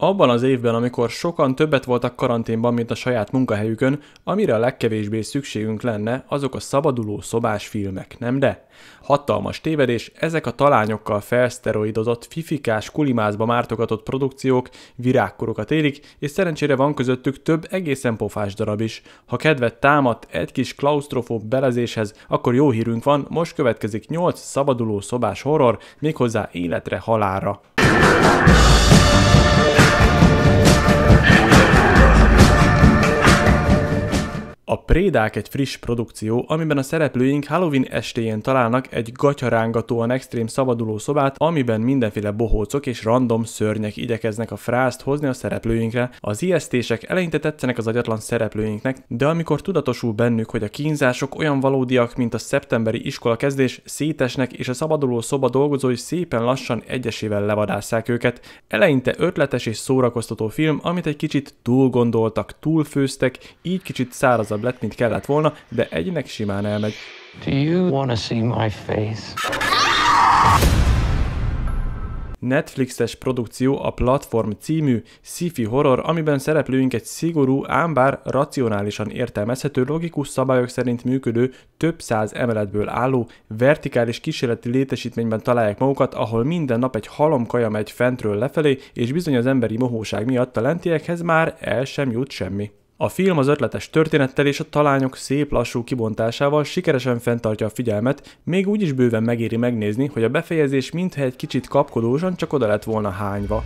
Abban az évben, amikor sokan többet voltak karanténban, mint a saját munkahelyükön, amire a legkevésbé szükségünk lenne, azok a szabaduló szobás filmek, nem de? Hatalmas tévedés, ezek a talányokkal felszteroidozott, fifikás, kulimázba mártogatott produkciók virágkorokat érik, és szerencsére van közöttük több egészen pofás darab is. Ha kedvet támadt egy kis klaustrofób belezéshez, akkor jó hírünk van, most következik 8 szabaduló szobás horror, méghozzá életre halára. A Prédák egy friss produkció, amiben a szereplőink Halloween estéjén találnak egy gatyarángatóan extrém szabaduló szobát, amiben mindenféle bohócok és random szörnyek igyekeznek a frázt hozni a szereplőinkre. Az ijesztések eleinte tetszenek az agyatlan szereplőinknek, de amikor tudatosul bennük, hogy a kínzások olyan valódiak, mint a szeptemberi iskola kezdés, szétesnek és a szabaduló szoba dolgozói szépen lassan egyesével levadásszák őket. Eleinte ötletes és szórakoztató film, amit egy kicsit túl gondoltak, főztek, így kicsit száraz lett, mint kellett volna, de egynek simán elmegy. Do you wanna see my face? Netflixes produkció a Platform című sci-fi horror, amiben szereplőink egy szigorú, ám bár racionálisan értelmezhető, logikus szabályok szerint működő, több száz emeletből álló, vertikális kísérleti létesítményben találják magukat, ahol minden nap egy halom kaja megy fentről lefelé, és bizony az emberi mohóság miatt a lentiekhez már el sem jut semmi. A film az ötletes történettel és a talányok szép lassú kibontásával sikeresen fenntartja a figyelmet, még úgy is bőven megéri megnézni, hogy a befejezés mintha egy kicsit kapkodósan csak oda lett volna hányva.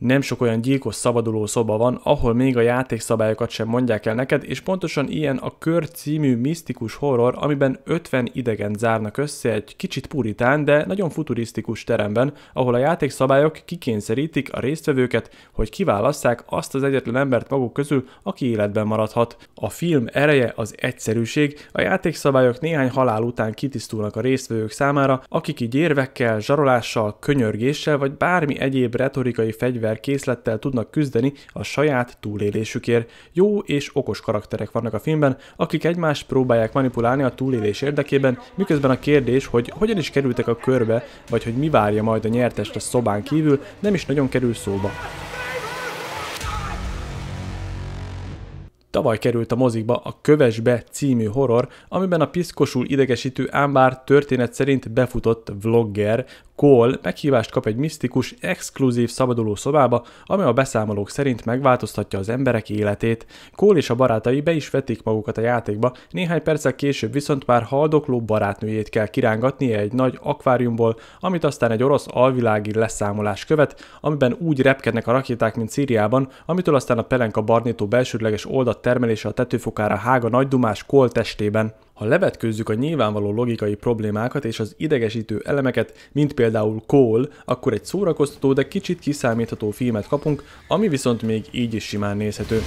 Nem sok olyan gyilkos szabaduló szoba van, ahol még a játékszabályokat sem mondják el neked, és pontosan ilyen a Kör című misztikus horror, amiben 50 idegen zárnak össze egy kicsit puritán, de nagyon futurisztikus teremben, ahol a játékszabályok kikényszerítik a résztvevőket, hogy kiválasszák azt az egyetlen embert maguk közül, aki életben maradhat. A film ereje az egyszerűség, a játékszabályok néhány halál után kitisztulnak a résztvevők számára, akik így érvekkel, zsarolással, könyörgéssel vagy bármi egyéb retorikai fegyver készlettel tudnak küzdeni a saját túlélésükért. Jó és okos karakterek vannak a filmben, akik egymást próbálják manipulálni a túlélés érdekében, miközben a kérdés, hogy hogyan is kerültek a körbe, vagy hogy mi várja majd a nyertest a szobán kívül, nem is nagyon kerül szóba. Tavaly került a mozikba a Kövesbe című horror, amiben a piszkosul idegesítő ámbár történet szerint befutott vlogger Cole meghívást kap egy misztikus, exkluzív szabaduló szobába, ami a beszámolók szerint megváltoztatja az emberek életét. Cole és a barátai be is vetik magukat a játékba, néhány perccel később viszont már haldokló barátnőjét kell kirángatnia egy nagy akváriumból, amit aztán egy orosz alvilági leszámolás követ, amiben úgy repkednek a rakéták, mint Szíriában, amitől aztán a pelenka barnító belsődleges oldat termelése a tetőfokára hága nagydumás Cole testében. Ha levetkőzzük a nyilvánvaló logikai problémákat és az idegesítő elemeket, mint például Cole, akkor egy szórakoztató, de kicsit kiszámítható filmet kapunk, ami viszont még így is simán nézhető.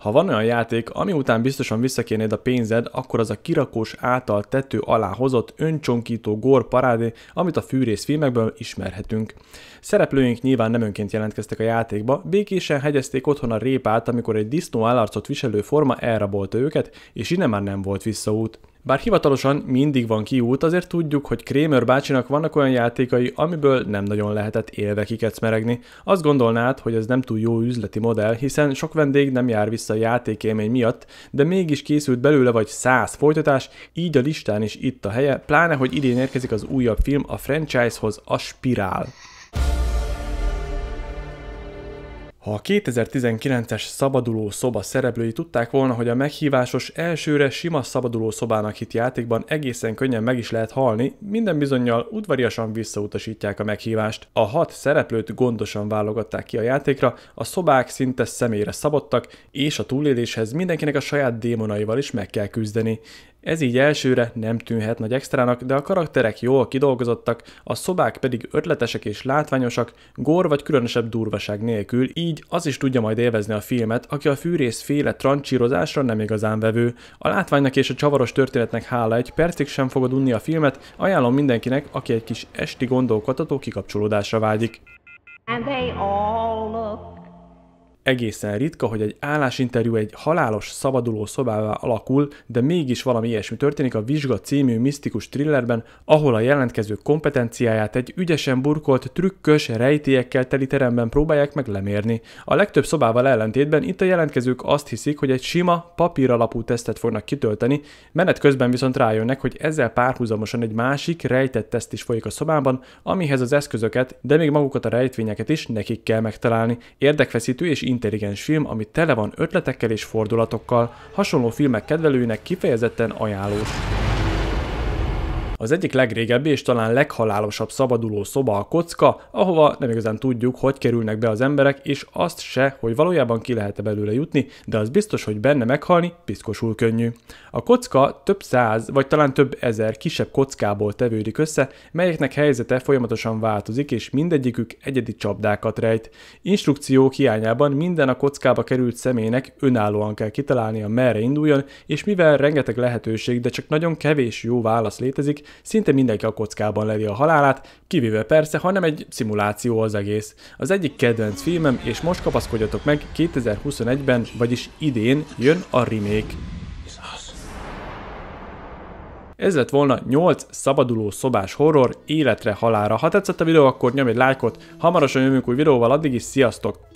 Ha van olyan játék, ami után biztosan visszakérnéd a pénzed, akkor az a kirakós által tető alá hozott öncsonkító gór parádé, amit a fűrész filmekből ismerhetünk. Szereplőink nyilván nem önként jelentkeztek a játékba, békésen hegyezték otthon a répát, amikor egy disznó állarcot viselő forma elrabolta őket, és innen már nem volt visszaút. Bár hivatalosan mindig van kiút, azért tudjuk, hogy Kramer bácsinak vannak olyan játékai, amiből nem nagyon lehetett élve kikecmeregni. Azt gondolnád, hogy ez nem túl jó üzleti modell, hiszen sok vendég nem jár vissza a játékélmény miatt, de mégis készült belőle vagy 100 folytatás, így a listán is itt a helye, pláne, hogy idén érkezik az újabb film a franchisehoz, a Spirál. Ha a 2019-es szabaduló szoba szereplői tudták volna, hogy a meghívásos elsőre sima szabaduló szobának hit játékban egészen könnyen meg is lehet halni, minden bizonyal udvariasan visszautasítják a meghívást. A hat szereplőt gondosan válogatták ki a játékra, a szobák szinte személyre szabottak, és a túléléshez mindenkinek a saját démonaival is meg kell küzdeni. Ez így elsőre nem tűnhet nagy extrának, de a karakterek jól kidolgozottak, a szobák pedig ötletesek és látványosak, gor vagy különösebb durvaság nélkül, így az is tudja majd élvezni a filmet, aki a fűrész féle trancsírozásra nem igazán vevő. A látványnak és a csavaros történetnek hála egy percig sem fogod unni a filmet, ajánlom mindenkinek, aki egy kis esti gondolkodható kikapcsolódásra vágyik. And they all look egészen ritka, hogy egy állásinterjú egy halálos szabaduló szobává alakul, de mégis valami ilyesmi történik a Vizsga című misztikus thrillerben, ahol a jelentkező kompetenciáját egy ügyesen burkolt, trükkös, rejtélyekkel teli teremben próbálják meg lemérni. A legtöbb szobával ellentétben itt a jelentkezők azt hiszik, hogy egy sima, papír alapú tesztet fognak kitölteni, menet közben viszont rájönnek, hogy ezzel párhuzamosan egy másik, rejtett teszt is folyik a szobában, amihez az eszközöket, de még magukat a rejtvényeket is nekik kell megtalálni. Érdekfeszítő és intelligens film, ami tele van ötletekkel és fordulatokkal, hasonló filmek kedvelőinek kifejezetten ajánlós. Az egyik legrégebbi és talán leghalálosabb szabaduló szoba a kocka, ahova nem igazán tudjuk, hogy kerülnek be az emberek, és azt se, hogy valójában ki lehet-e belőle jutni, de az biztos, hogy benne meghalni piszkosul könnyű. A kocka több száz, vagy talán több ezer kisebb kockából tevődik össze, melyeknek helyzete folyamatosan változik, és mindegyikük egyedi csapdákat rejt. Instrukciók hiányában minden a kockába került személynek önállóan kell kitalálnia, merre induljon, és mivel rengeteg lehetőség, de csak nagyon kevés jó válasz létezik, szinte mindenki a kockában levi a halálát, kivéve persze, hanem egy szimuláció az egész. Az egyik kedvenc filmem, és most kapaszkodjatok meg, 2021-ben, vagyis idén jön a remake. Ez lett volna 8 szabaduló szobás horror életre halára. Ha tetszett a videó, akkor nyomj egy lájkot, hamarosan jövünk új videóval, addig is sziasztok!